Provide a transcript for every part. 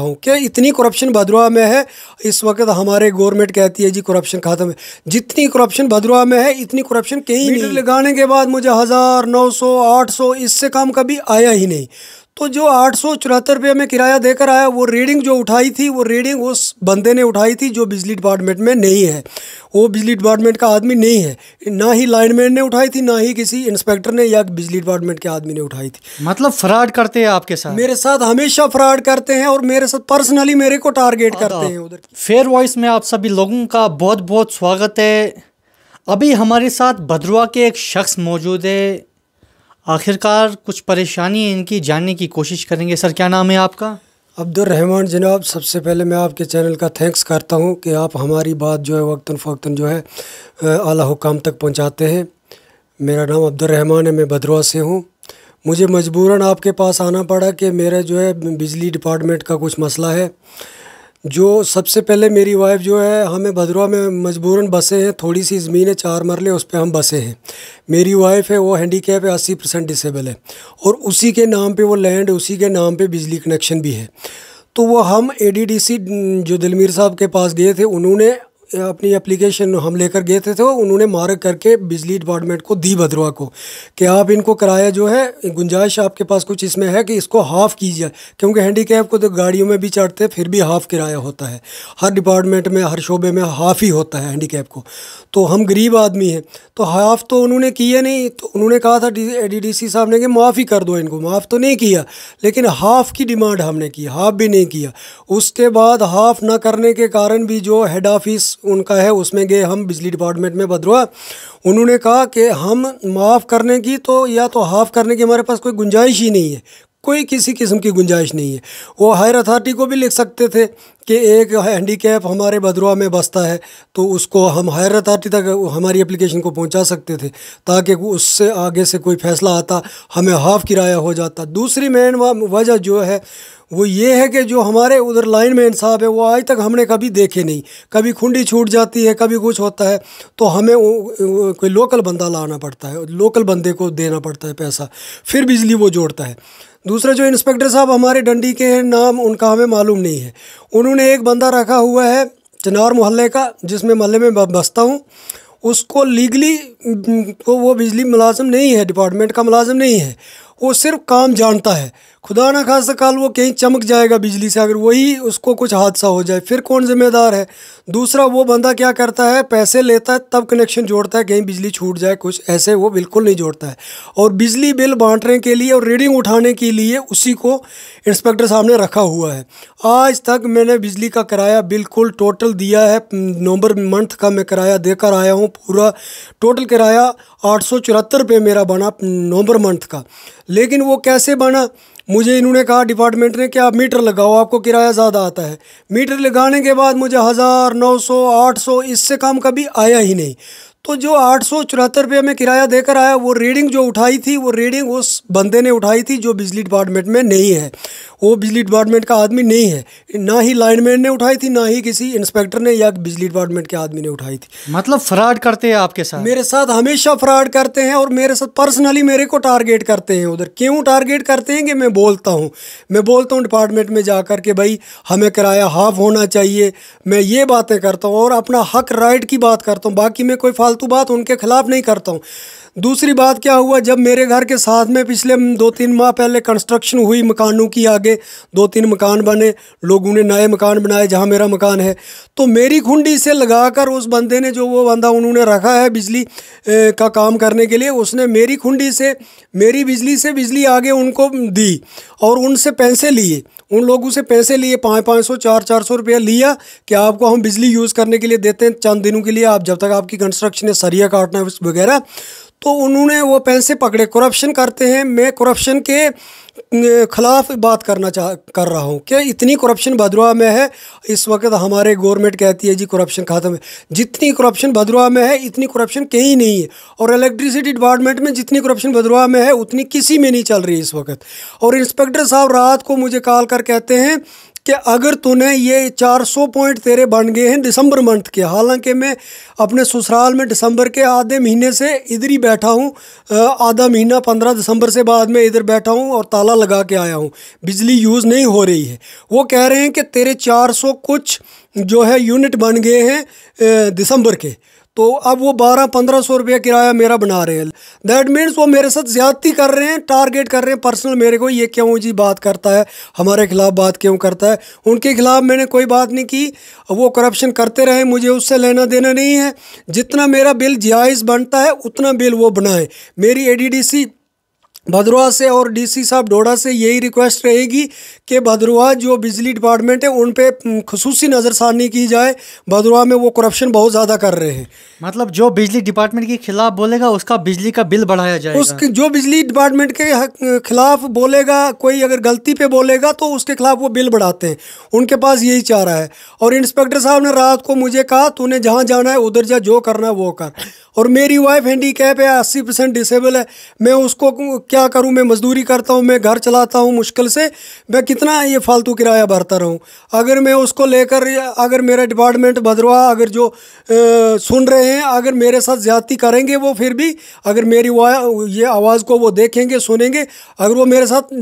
हूँ क्या इतनी करप्शन भदुआ में है इस वक्त हमारे गवर्नमेंट कहती है जी करप्शन खत्म है जितनी करप्शन भद्रवाह में है इतनी करप्शन कहीं नहीं लगाने के बाद मुझे हज़ार नौ सौ आठ सौ इससे काम कभी आया ही नहीं तो जो आठ सौ चौहत्तर रुपये में किराया देकर आया वो रीडिंग जो उठाई थी वो रीडिंग उस बंदे ने उठाई थी जो बिजली डिपार्टमेंट में नहीं है वो बिजली डिपार्टमेंट का आदमी नहीं है ना ही लाइनमैन ने उठाई थी ना ही किसी इंस्पेक्टर ने या बिजली डिपार्टमेंट के आदमी ने उठाई थी मतलब फ्रॉड करते हैं आपके साथ मेरे साथ हमेशा फ्रॉड करते हैं और मेरे साथ पर्सनली मेरे को टारगेट करते हैं उधर फेयर वॉइस में आप सभी लोगों का बहुत बहुत स्वागत है अभी हमारे साथ भद्रवा के एक शख्स मौजूद है आखिरकार कुछ परेशानी इनकी जानने की कोशिश करेंगे सर क्या नाम है आपका रहमान जनाब सबसे पहले मैं आपके चैनल का थैंक्स करता हूं कि आप हमारी बात जो है वक्ता फ़ौता जो है आला हुकाम तक पहुंचाते हैं मेरा नाम रहमान है मैं भद्रवा से हूं मुझे मजबूरन आपके पास आना पड़ा कि मेरा जो है बिजली डिपार्टमेंट का कुछ मसला है जो सबसे पहले मेरी वाइफ जो है हमें भद्रवा में मजबूरन बसे हैं थोड़ी सी ज़मीन है चार मरले उस पर हम बसे हैं मेरी वाइफ है वो हैंडीकैप है अस्सी परसेंट डिसेबल है और उसी के नाम पे वो लैंड उसी के नाम पे बिजली कनेक्शन भी है तो वो हम एडीडीसी जो दिलमीर साहब के पास गए थे उन्होंने अपनी एप्लीकेशन हम लेकर गए थे तो उन्होंने मार्ग करके बिजली डिपार्टमेंट को दी भद्रवा को कि आप इनको किराया जो है गुंजाइश आपके पास कुछ इसमें है कि इसको हाफ़ कीजिए क्योंकि हैंडीकैप को तो गाड़ियों में भी चढ़ते फिर भी हाफ़ किराया होता है हर डिपार्टमेंट में हर शोबे में हाफ़ ही होता है हैंडीकैप को तो हम गरीब आदमी हैं तो हाफ़ तो उन्होंने किया नहीं तो उन्होंने कहा था डी साहब ने कि माफ़ ही कर दो इनको माफ़ तो नहीं किया लेकिन हाफ़ की डिमांड हमने की हाफ़ भी नहीं किया उसके बाद हाफ़ ना करने के कारण भी जो हेड ऑफिस उनका है उसमें गए हम बिजली डिपार्टमेंट में भद्रवा उन्होंने कहा कि हम माफ़ करने की तो या तो हाफ़ करने की हमारे पास कोई गुंजाइश ही नहीं है कोई किसी किस्म की गुंजाइश नहीं है वो हायर अथॉरिटी को भी लिख सकते थे कि एक कैप हमारे भद्रोह में बसता है तो उसको हम हायर अथॉरिटी तक हमारी एप्लीकेशन को पहुंचा सकते थे ताकि उससे आगे से कोई फैसला आता हमें हाफ़ किराया हो जाता दूसरी मेन वजह जो है वो ये है कि जो हमारे उधर लाइन मैन साहब है वो आज तक हमने कभी देखे नहीं कभी खुंडी छूट जाती है कभी कुछ होता है तो हमें कोई लोकल बंदा लाना पड़ता है लोकल बंदे को देना पड़ता है पैसा फिर बिजली वो जोड़ता है दूसरे जो इंस्पेक्टर साहब हमारे डंडी के हैं नाम उनका हमें मालूम नहीं है उन्होंने एक बंदा रखा हुआ है चिनार मोहल्ले का जिसमें मोहल्ले में बसता हूँ उसको लीगली को वो बिजली मुलाजम नहीं है डिपार्टमेंट का मुलाजम नहीं है वो सिर्फ काम जानता है खुदा ना खासा कल वो कहीं चमक जाएगा बिजली से अगर वही उसको कुछ हादसा हो जाए फिर कौन जिम्मेदार है दूसरा वो बंदा क्या करता है पैसे लेता है तब कनेक्शन जोड़ता है कहीं बिजली छूट जाए कुछ ऐसे वो बिल्कुल नहीं जोड़ता है और बिजली बिल बांटने के लिए और रीडिंग उठाने के लिए उसी को इंस्पेक्टर साहब ने रखा हुआ है आज तक मैंने बिजली का किराया बिल्कुल टोटल दिया है नवंबर मंथ का मैं किराया देकर आया हूँ पूरा टोटल किराया आठ सौ चौहत्तर रुपये मेरा बना नवंबर मंथ का लेकिन वो कैसे बना मुझे इन्होंने कहा डिपार्टमेंट ने कि आप मीटर लगाओ आपको किराया ज़्यादा आता है मीटर लगाने के बाद मुझे हज़ार नौ सौ आठ सौ इससे काम कभी आया ही नहीं तो जो आठ सौ चौहत्तर रुपये में किराया देकर आया वो रीडिंग जो उठाई थी वो रीडिंग उस बंदे ने उठाई थी जो बिजली डिपार्टमेंट में नहीं है वो बिजली डिपार्टमेंट का आदमी नहीं है ना ही लाइनमैन ने उठाई थी ना ही किसी इंस्पेक्टर ने या बिजली डिपार्टमेंट के आदमी ने उठाई थी मतलब फ्रॉड करते हैं आपके साथ मेरे साथ हमेशा फ्रॉड करते हैं और मेरे साथ पर्सनली मेरे को टारगेट करते हैं उधर क्यों टारगेट करते हैं कि मैं बोलता हूँ मैं बोलता हूँ डिपार्टमेंट में जा के भाई हमें किराया हाफ होना चाहिए मैं ये बातें करता हूँ और अपना हक राइट की बात करता हूँ बाकी मैं कोई फाल फालतू बात उनके ख़िलाफ़ नहीं करता हूँ दूसरी बात क्या हुआ जब मेरे घर के साथ में पिछले दो तीन माह पहले कंस्ट्रक्शन हुई मकानों की आगे दो तीन मकान बने लोगों ने नए मकान बनाए जहाँ मेरा मकान है तो मेरी खुंडी से लगाकर उस बंदे ने जो वो बंदा उन्होंने रखा है बिजली का काम करने के लिए उसने मेरी खुंडी से मेरी बिजली से बिजली आगे उनको दी और उनसे पैसे लिए उन लोगों से पैसे लिए पाँच पाँच सौ चार चार सौ रुपया लिया कि आपको हम बिजली यूज़ करने के लिए देते हैं चंद दिनों के लिए आप जब तक आपकी कंस्ट्रक्शन है सरिया काटना है वगैरह तो उन्होंने वो पैसे पकड़े करप्शन करते हैं मैं करप्शन के खिलाफ बात करना चाह कर रहा हूँ कि इतनी करप्शन भद्रवाह में है इस वक्त हमारे गवर्नमेंट कहती है जी करप्शन ख़त्म है जितनी करप्शन भद्रवाह में है इतनी करप्शन कहीं नहीं है और इलेक्ट्रिसिटी डिपार्टमेंट में जितनी करप्शन भद्रवाह में है उतनी किसी में नहीं चल रही इस वक्त और इंस्पेक्टर साहब रात को मुझे कॉल कर कहते हैं कि अगर तूने ये 400 पॉइंट तेरे बन गए हैं दिसंबर मंथ के हालांकि मैं अपने ससुराल में दिसंबर के आधे महीने से इधर ही बैठा हूँ आधा महीना पंद्रह दिसंबर से बाद में इधर बैठा हूँ और ताला लगा के आया हूँ बिजली यूज़ नहीं हो रही है वो कह रहे हैं कि तेरे चार कुछ जो है यूनिट बन गए हैं दिसंबर के तो अब वो बारह पंद्रह सौ रुपया किराया मेरा बना रहे हैं दैट मीन्स वो मेरे साथ ज़्यादती कर रहे हैं टारगेट कर रहे हैं पर्सनल मेरे को ये क्यों जी बात करता है हमारे खिलाफ़ बात क्यों करता है उनके खिलाफ़ मैंने कोई बात नहीं की वो करप्शन करते रहे मुझे उससे लेना देना नहीं है जितना मेरा बिल जायज़ बनता है उतना बिल वो बनाए मेरी ए डी डी सी भद्रुआ से और डीसी साहब डोडा से यही रिक्वेस्ट रहेगी कि भद्रुआ जो बिजली डिपार्टमेंट है उन पर खसूसी नज़रसानी की जाए भद्रुआ में वो करप्शन बहुत ज़्यादा कर रहे हैं मतलब जो बिजली डिपार्टमेंट के खिलाफ बोलेगा उसका बिजली का बिल बढ़ाया जाए उसके जो बिजली डिपार्टमेंट के खिलाफ बोलेगा कोई अगर गलती पे बोलेगा तो उसके खिलाफ वो बिल बढ़ाते हैं उनके पास यही चाह रहा है और इंस्पेक्टर साहब ने रात को मुझे कहा तूने जहाँ जाना है उधर जा जो करना है वो कर और मेरी वाइफ हैंडी कैप है अस्सी परसेंट डिसेबल है मैं उसको क्या करूँ मैं मजदूरी करता हूँ मैं घर चलाता हूँ मुश्किल से मैं कितना ये फालतू किराया भरता रहूँ अगर मैं उसको लेकर अगर मेरा डिपार्टमेंट भद्रवा अगर जो आ, सुन रहे हैं अगर मेरे साथ ज़्यादती करेंगे वो फिर भी अगर मेरी ये आवाज़ को वो देखेंगे सुनेंगे अगर वो मेरे साथ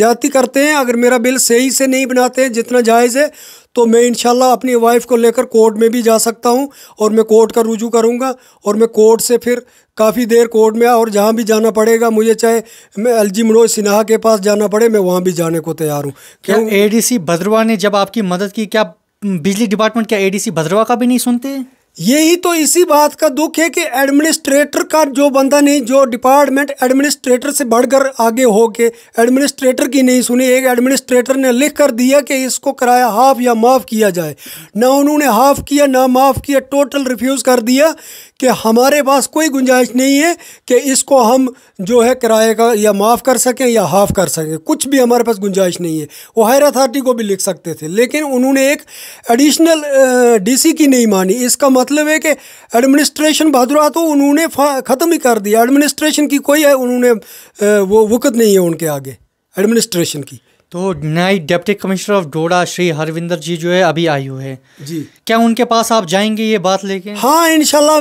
ज़्यादती करते हैं अगर मेरा बिल सही से नहीं बनाते हैं जितना जायज़ है तो मैं इन अपनी वाइफ़ को लेकर कोर्ट में भी जा सकता हूँ और मैं कोर्ट का रुजू करूँगा और मैं कोर्ट से फिर काफ़ी देर कोर्ट में और जहाँ भी जाना पड़ेगा मुझे चाहे मैं एल जी मनोज सिन्हा के पास जाना पड़े मैं वहाँ भी जाने को तैयार हूँ क्या ए डी सी भद्रवा ने जब आपकी मदद की क्या बिजली डिपार्टमेंट क्या ए डी सी भद्रवा का भी नहीं सुनते यही तो इसी बात का दुख है कि एडमिनिस्ट्रेटर का जो बंदा नहीं जो डिपार्टमेंट एडमिनिस्ट्रेटर से बढ़कर आगे हो के एडमिनिस्ट्रेटर की नहीं सुनी एक एडमिनिस्ट्रेटर ने लिख कर दिया कि इसको किराया हाफ या माफ़ किया जाए ना उन्होंने हाफ़ किया ना माफ़ किया टोटल रिफ्यूज़ कर दिया कि हमारे पास कोई गुंजाइश नहीं है कि इसको हम जो है किराए का या माफ़ कर सकें या हाफ़ कर सकें कुछ भी हमारे पास गुंजाइश नहीं है वो हायर अथार्टी को भी लिख सकते थे लेकिन उन्होंने एक एडिशनल डीसी की नहीं मानी इसका मतलब है कि एडमिनिस्ट्रेशन भादुरा तो उन्होंने ख़त्म ही कर दिया एडमिनिस्ट्रेशन की कोई है उन्होंने वो वक़्त नहीं है उनके आगे एडमिनिस्ट्रेशन की तो नई deputy commissioner of Doda Shri Harvinder ji जो है अभी आई हुए हैं जी क्या उनके पास आप जाएंगे ये बात लेके हाँ इनशाला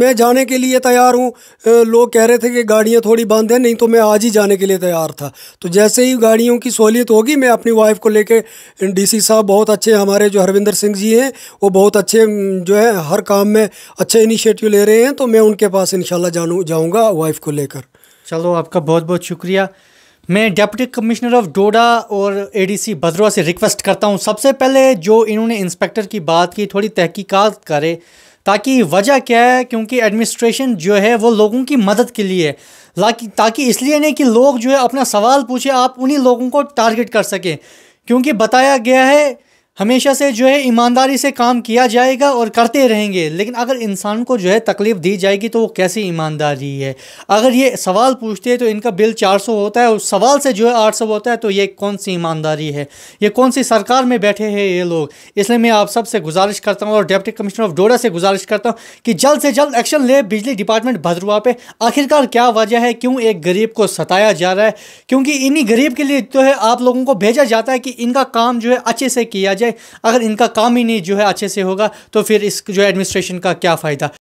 मैं जाने के लिए तैयार हूँ लोग कह रहे थे कि गाड़ियाँ थोड़ी बंद हैं नहीं तो मैं आज ही जाने के लिए तैयार था तो जैसे ही गाड़ियों की सहूलियत होगी मैं अपनी वाइफ को लेकर डीसी साहब बहुत अच्छे हमारे जो हरविंदर सिंह जी हैं वो बहुत अच्छे जो है हर काम में अच्छे इनिशिएटिव ले रहे हैं तो मैं उनके पास इन शाला जाऊँगा वाइफ को लेकर चलो आपका बहुत बहुत शुक्रिया मैं डेप्टी कमिश्नर ऑफ डोडा और एडीसी डी से रिक्वेस्ट करता हूं सबसे पहले जो इन्होंने इंस्पेक्टर की बात की थोड़ी तहकीकात करे ताकि वजह क्या है क्योंकि एडमिनिस्ट्रेशन जो है वो लोगों की मदद के लिए ताकि इसलिए नहीं कि लोग जो है अपना सवाल पूछे आप उन्हीं लोगों को टारगेट कर सकें क्योंकि बताया गया है हमेशा से जो है ईमानदारी से काम किया जाएगा और करते रहेंगे लेकिन अगर इंसान को जो है तकलीफ़ दी जाएगी तो वो कैसी ईमानदारी है अगर ये सवाल पूछते हैं तो इनका बिल 400 होता है और सवाल से जो है 800 होता है तो ये कौन सी ईमानदारी है ये कौन सी सरकार में बैठे हैं ये लोग इसलिए मैं आप सबसे गुजारिश करता हूँ और डेप्टी कमिश्नर ऑफ डोडा से गुजारिश करता हूँ कि जल्द से जल्द एक्शन ले बिजली डिपार्टमेंट भद्रवा पर आखिरकार क्या वजह है क्यों एक गरीब को सताया जा रहा है क्योंकि इन्हीं गरीब के लिए जो है आप लोगों को भेजा जाता है कि इनका काम जो है अच्छे से किया जाए जाए अगर इनका काम ही नहीं जो है अच्छे से होगा तो फिर इस जो एडमिनिस्ट्रेशन का क्या फ़ायदा